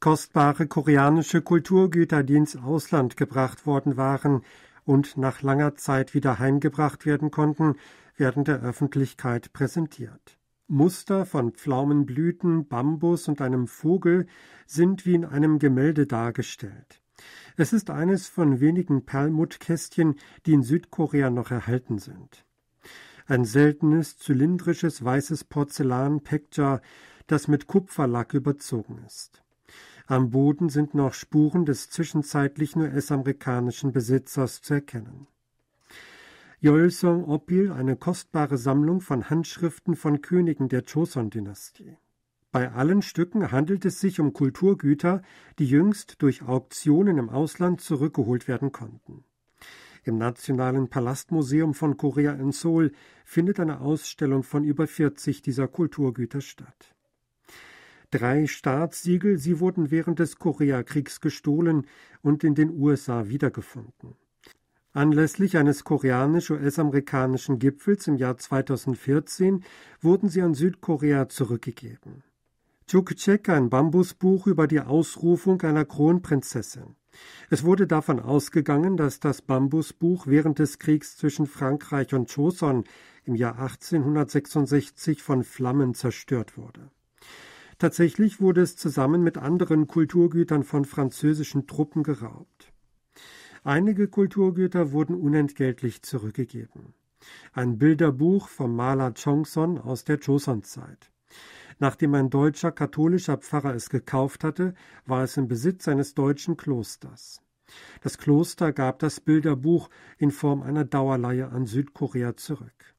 kostbare koreanische Kulturgüter, die ins Ausland gebracht worden waren und nach langer Zeit wieder heimgebracht werden konnten, werden der Öffentlichkeit präsentiert. Muster von Pflaumenblüten, Bambus und einem Vogel sind wie in einem Gemälde dargestellt. Es ist eines von wenigen Perlmuttkästchen, die in Südkorea noch erhalten sind. Ein seltenes, zylindrisches, weißes Porzellan Pekja, das mit Kupferlack überzogen ist. Am Boden sind noch Spuren des zwischenzeitlich US-amerikanischen Besitzers zu erkennen. Yolsong Opil eine kostbare Sammlung von Handschriften von Königen der Joseon-Dynastie. Bei allen Stücken handelt es sich um Kulturgüter, die jüngst durch Auktionen im Ausland zurückgeholt werden konnten. Im Nationalen Palastmuseum von Korea in Seoul findet eine Ausstellung von über 40 dieser Kulturgüter statt. Drei Staatssiegel, sie wurden während des Koreakriegs gestohlen und in den USA wiedergefunden. Anlässlich eines koreanisch-US-amerikanischen Gipfels im Jahr 2014 wurden sie an Südkorea zurückgegeben. Chuk-Chek, ein Bambusbuch über die Ausrufung einer Kronprinzessin. Es wurde davon ausgegangen, dass das Bambusbuch während des Kriegs zwischen Frankreich und Choson im Jahr 1866 von Flammen zerstört wurde. Tatsächlich wurde es zusammen mit anderen Kulturgütern von französischen Truppen geraubt. Einige Kulturgüter wurden unentgeltlich zurückgegeben. Ein Bilderbuch vom Maler Chongson aus der Joseon-Zeit. Nachdem ein deutscher katholischer Pfarrer es gekauft hatte, war es im Besitz eines deutschen Klosters. Das Kloster gab das Bilderbuch in Form einer Dauerleihe an Südkorea zurück.